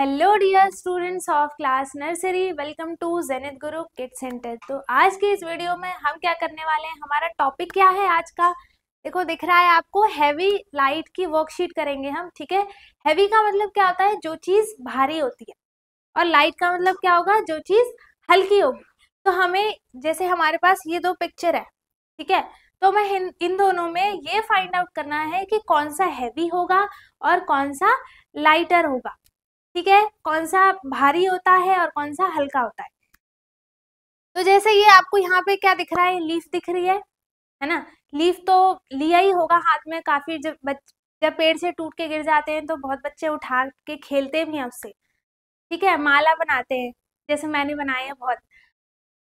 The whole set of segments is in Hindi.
Hello dear students of class nursery welcome to Zenith Guru kid centre तो आज के इस वीडियो में हम क्या करने वाले हैं हमारा टॉपिक क्या है आज का देखो दिख रहा है आपको हैवी लाइट की वर्कशीट करेंगे हम ठीक है हैवी का मतलब क्या होता है जो चीज़ भारी होती है और लाइट का मतलब क्या होगा जो चीज़ हल्की होगी तो हमें जैसे हमारे पास ये दो पिक्चर है ठीक है तो हमें इन दोनों में ये फाइंड आउट करना है कि कौन सा हैवी होगा और कौन सा लाइटर होगा ठीक है कौन सा भारी होता है और कौन सा हल्का होता है तो जैसे ये आपको यहाँ पे क्या दिख रहा है लीफ दिख रही है है ना लीफ तो लिया ही होगा हाथ में काफी जब बच जब पेड़ से टूट के गिर जाते हैं तो बहुत बच्चे उठा के खेलते भी हैं उससे ठीक है माला बनाते हैं जैसे मैंने बनाए हैं बहुत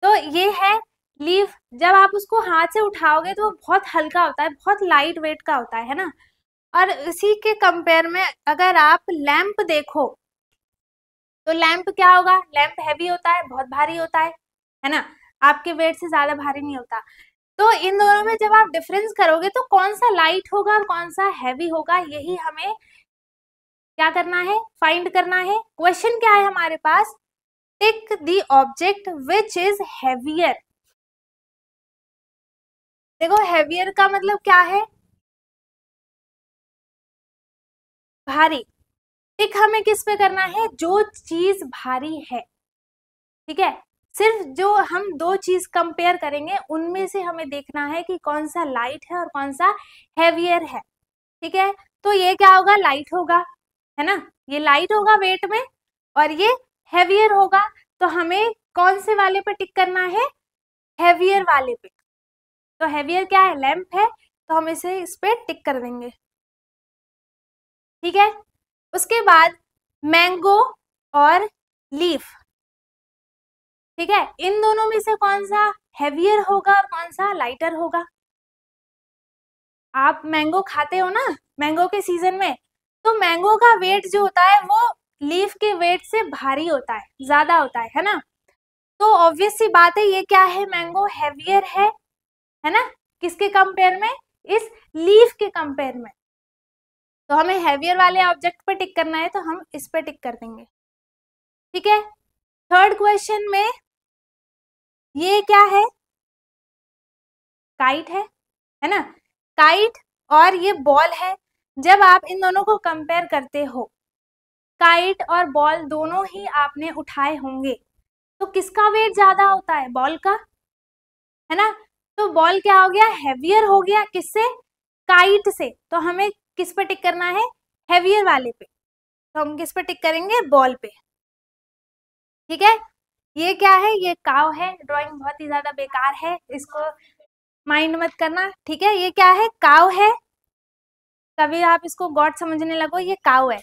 तो ये है लीफ जब आप उसको हाथ से उठाओगे तो बहुत हल्का होता है बहुत लाइट वेट का होता है ना और इसी के कंपेयर में अगर आप लैंप देखो तो लैम्प क्या होगा लैम्प हैवी होता है बहुत भारी होता है है ना आपके वेट से ज्यादा भारी नहीं होता तो इन दोनों में जब आप डिफरेंस करोगे तो कौन सा लाइट होगा और कौन सा हैवी होगा यही हमें क्या करना है फाइंड करना है क्वेश्चन क्या है हमारे पास tick the object which is heavier देखो हैवियर का मतलब क्या है भारी टिक हमें किस पे करना है जो चीज भारी है ठीक है सिर्फ जो हम दो चीज कंपेयर करेंगे उनमें से हमें देखना है कि कौन सा लाइट है और कौन सा हैवियर है ठीक है तो ये क्या होगा लाइट होगा है ना ये लाइट होगा वेट में और ये हैवियर होगा तो हमें कौन से वाले पे टिक करना है हैवियर वाले पे तो हैवियर क्या है लैम्प है तो हम इसे इस पे टिक कर देंगे ठीक है उसके बाद मैंगो और लीफ ठीक है इन दोनों में से कौन सा हैवियर होगा और कौन सा लाइटर होगा आप मैंगो खाते हो ना मैंगो के सीजन में तो मैंगो का वेट जो होता है वो लीफ के वेट से भारी होता है ज्यादा होता है है ना तो ऑब्वियस सी बात है ये क्या है मैंगो हैवियर है है ना किसके कंपेयर में इस लीफ के कंपेयर में तो हमें हैवियर वाले ऑब्जेक्ट पर टिक करना है तो हम इस पर टिक कर देंगे ठीक है थर्ड क्वेश्चन में ये क्या है काइट है है ना काइट और ये बॉल है जब आप इन दोनों को कंपेयर करते हो काइट और बॉल दोनों ही आपने उठाए होंगे तो किसका वेट ज्यादा होता है बॉल का है ना तो बॉल क्या हो गया हैवियर हो गया किससे काइट से तो हमें किस पे टिक करना है हैवियर वाले पे तो हम किस पे टिक करेंगे बॉल पे ठीक है ये क्या है ये काव है ड्राइंग बहुत ही ज्यादा बेकार है इसको माइंड मत करना ठीक है ये क्या है काव है कभी आप इसको गॉड समझने लगो ये काव है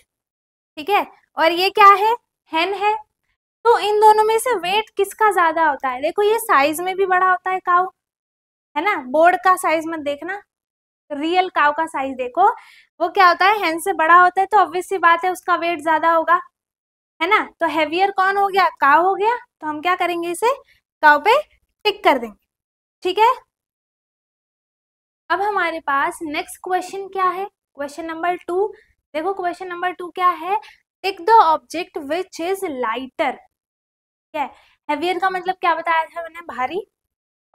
ठीक है और ये क्या है हैन है तो इन दोनों में से वेट किसका ज्यादा होता है देखो ये साइज में भी बड़ा होता है काव है ना बोर्ड का साइज मत देखना रियल काव का साइज देखो वो क्या होता है हैंड से बड़ा होता है तो ऑब्वियसली बात है उसका वेट ज्यादा होगा है ना तो हैवियर कौन हो गया काव हो गया तो हम क्या करेंगे इसे काव पे टिक कर देंगे ठीक है अब हमारे पास नेक्स्ट क्वेश्चन क्या है क्वेश्चन नंबर टू देखो क्वेश्चन नंबर टू क्या है tick the object which is lighter ठीक है हैवियर का मतलब क्या बताया था मैंने भारी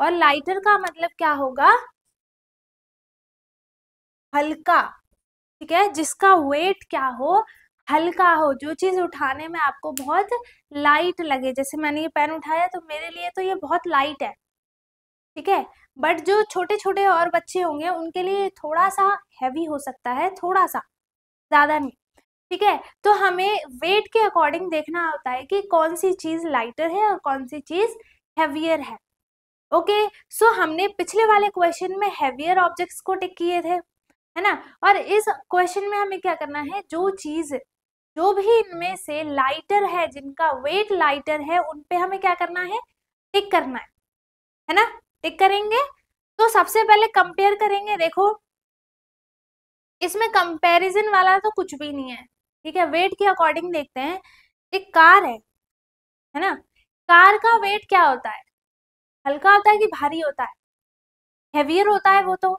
और लाइटर का मतलब क्या होगा हल्का ठीक है जिसका वेट क्या हो हल्का हो जो चीज़ उठाने में आपको बहुत लाइट लगे जैसे मैंने ये पेन उठाया तो मेरे लिए तो ये बहुत लाइट है ठीक है बट जो छोटे छोटे और बच्चे होंगे उनके लिए थोड़ा सा हैवी हो सकता है थोड़ा सा ज़्यादा नहीं ठीक है तो हमें वेट के अकॉर्डिंग देखना होता है कि कौन सी चीज़ लाइटर है और कौन सी चीज़ हैवियर है ओके सो हमने पिछले वाले क्वेश्चन में हैवियर ऑब्जेक्ट्स को टिक किए थे है ना और इस क्वेश्चन में हमें क्या करना है जो चीज जो भी इनमें हम्म। से लाइटर है जिनका वेट लाइटर है उनपे हमें क्या करना है टिक करना है है ना टिक करेंगे तो सबसे पहले कंपेयर करेंगे देखो इसमें कंपैरिजन वाला तो कुछ भी नहीं है ठीक है वेट के अकॉर्डिंग देखते हैं एक कार है है ना कार का वेट क्या होता है हल्का होता है कि भारी होता है हेवियर होता है वो तो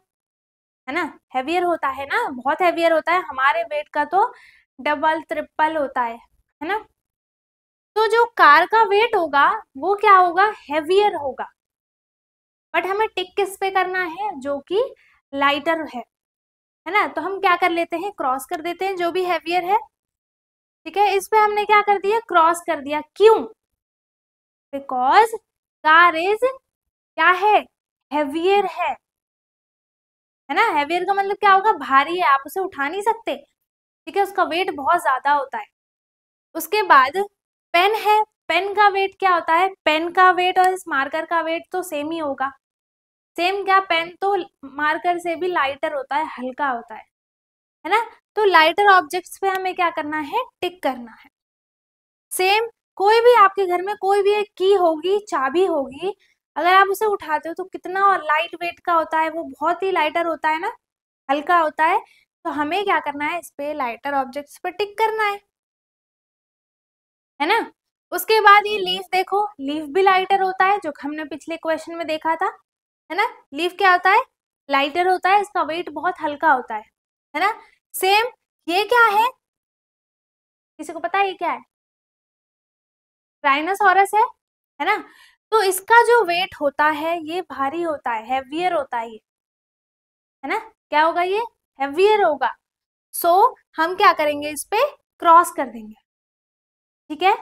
है ना हैवियर होता है ना बहुत हैवियर होता है हमारे वेट का तो डबल ट्रिपल होता है है ना तो जो कार का वेट होगा वो क्या होगा हैवियर होगा बट हमें टिक किस पे करना है जो कि लाइटर है है ना तो हम क्या कर लेते हैं क्रॉस कर देते हैं जो भी हैवियर है ठीक है इस पे हमने क्या कर दिया क्रॉस कर दिया क्यों बिकॉज कार इज क्या है हैवियर है है ना हैवियर का मतलब क्या होगा भारी है आप उसे उठा नहीं सकते ठीक है उसका वेट बहुत ज्यादा होता है उसके बाद पेन है पेन का वेट क्या होता है पेन का वेट और इस मार्कर का वेट तो सेम ही होगा सेम क्या पेन तो मार्कर से भी लाइटर होता है हल्का होता है है ना तो लाइटर ऑब्जेक्ट्स पे हमें क्या करना है टिक करना है सेम कोई भी आपके घर में कोई भी एक की होगी चाबी होगी अगर आप उसे उठाते हो तो कितना लाइट वेट का होता है वो बहुत ही लाइटर होता है ना हल्का होता है तो हमें क्या करना है इस पे लाइटर ऑब्जेक्ट्स पर टिक करना है है ना उसके बाद ये लीफ देखो लीफ भी लाइटर होता है जो हमने पिछले क्वेश्चन में देखा था है ना लीफ क्या होता है लाइटर होता है इसका वेट बहुत हल्का होता है है ना सेम ये क्या है किसी को पता है ये क्या है राइनोसॉरस है है ना तो इसका जो वेट होता है ये भारी होता है हैवियर होता है ये है ना क्या होगा ये हैवियर होगा सो so, हम क्या करेंगे इस पे क्रॉस कर देंगे ठीक है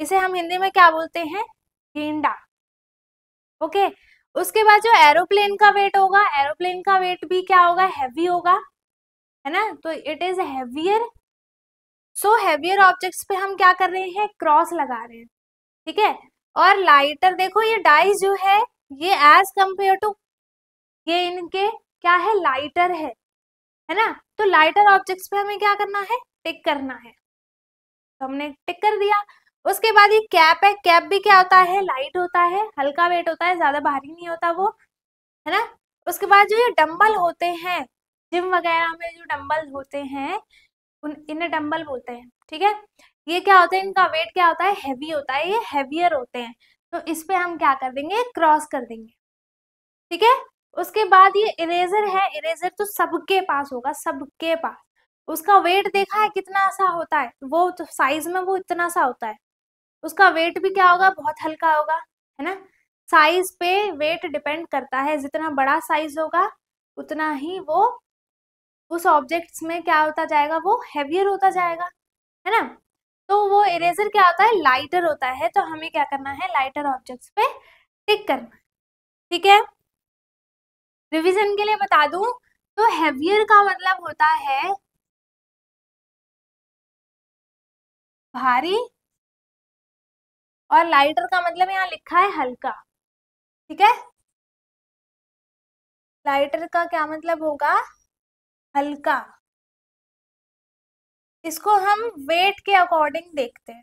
इसे हम हिंदी में क्या बोलते हैं गेंडा ओके okay. उसके बाद जो एरोप्लेन का वेट होगा एरोप्लेन का वेट भी क्या होगा हैवी होगा है ना तो it is heavier so heavier objects पे हम क्या कर रहे हैं क्रॉस लगा रहे हैं ठीक है और लाइटर देखो ये डाई जो है ये एज कम्पेयर टू ये इनके क्या है लाइटर है है ना तो लाइटर ऑब्जेक्ट्स पे हमें क्या करना है टिक करना है तो हमने टिक कर दिया उसके बाद ये कैप है कैप भी क्या होता है लाइट होता है हल्का वेट होता है ज्यादा भारी नहीं होता वो है ना उसके बाद जो ये डम्बल होते हैं जिम वगैरह में जो डम्बल होते हैं उन इन्हें डम्बल बोलते हैं ठीक है ये क्या होता है इनका वेट क्या होता है हैवी होता है ये हैवियर होते हैं तो इस पे हम क्या कर देंगे क्रॉस कर देंगे ठीक है उसके बाद ये इरेजर है इरेजर तो सबके पास होगा सबके पास उसका वेट देखा है कितना सा होता है वो तो साइज में वो इतना सा होता है उसका वेट भी क्या होगा बहुत हल्का होगा है ना साइज पे वेट डिपेंड करता है जितना बड़ा साइज होगा उतना ही वो उस ऑब्जेक्ट्स में क्या होता जाएगा वो हैवियर होता जाएगा है ना तो वो इरेजर क्या होता है लाइटर होता है तो हमें क्या करना है लाइटर ऑब्जेक्ट्स पे टिक करना ठीक है रिवीजन के लिए बता दूं तो हैवियर का मतलब होता है भारी और लाइटर का मतलब यहाँ लिखा है हल्का ठीक है लाइटर का क्या मतलब होगा हल्का इसको हम वेट के अकॉर्डिंग देखते हैं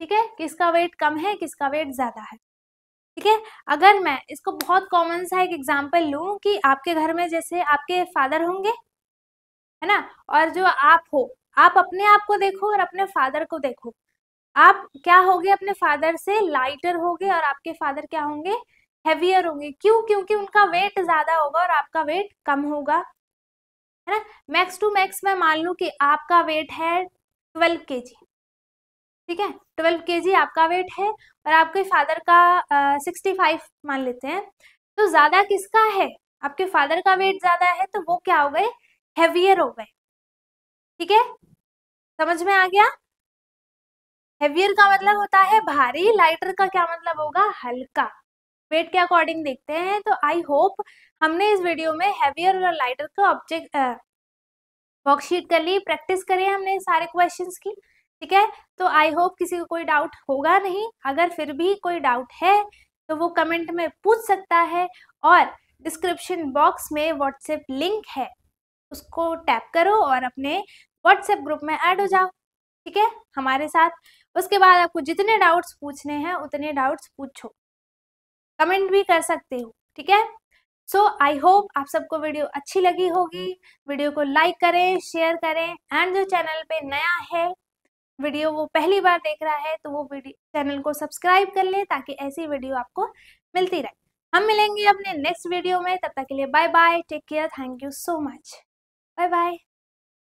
ठीक है किसका वेट कम है किसका वेट ज़्यादा है ठीक है अगर मैं इसको बहुत कॉमन सा एक एग्जाम्पल लू कि आपके घर में जैसे आपके फादर होंगे है ना और जो आप हो आप अपने आप को देखो और अपने फादर को देखो आप क्या होगे अपने फादर से लाइटर होगे और आपके फादर क्या होंगे हैवियर होंगे क्यों क्योंकि उनका वेट ज़्यादा होगा और आपका वेट कम होगा है ना मैक्स टू मैक्स मैं मान लू कि आपका वेट है ट्वेल्व के जी ठीक है ट्वेल्व के जी आपका वेट है और आपके फादर का सिक्सटी फाइव मान लेते हैं तो ज़्यादा किसका है आपके फादर का वेट ज़्यादा है तो वो क्या हो गए हैवियर हो गए ठीक है समझ में आ गया हेवियर का मतलब होता है भारी लाइटर का क्या मतलब होगा हल्का वेट के अकॉर्डिंग देखते हैं तो आई होप हमने इस वीडियो में हैवियर और लाइटर का ऑब्जेक्ट वर्कशीट कर ली प्रैक्टिस करी हमने सारे क्वेश्चंस की ठीक है तो आई होप किसी को कोई डाउट होगा नहीं अगर फिर भी कोई डाउट है तो वो कमेंट में पूछ सकता है और डिस्क्रिप्शन बॉक्स में व्हाट्सएप लिंक है उसको टैप करो और अपने व्हाट्सएप ग्रुप में ऐड हो जाओ ठीक है हमारे साथ उसके बाद आपको जितने डाउट्स पूछने हैं उतने डाउट्स पूछो कमेंट भी कर सकते हो ठीक है सो आई होप आप सबको वीडियो अच्छी लगी होगी वीडियो को लाइक करें शेयर करें एंड जो चैनल पे नया है वीडियो वो पहली बार देख रहा है तो वो वीडियो चैनल को सब्सक्राइब कर ले ताकि ऐसी वीडियो आपको मिलती रहे हम मिलेंगे अपने नेक्स्ट वीडियो में तब तक के लिए bye bye take care thank you so much bye bye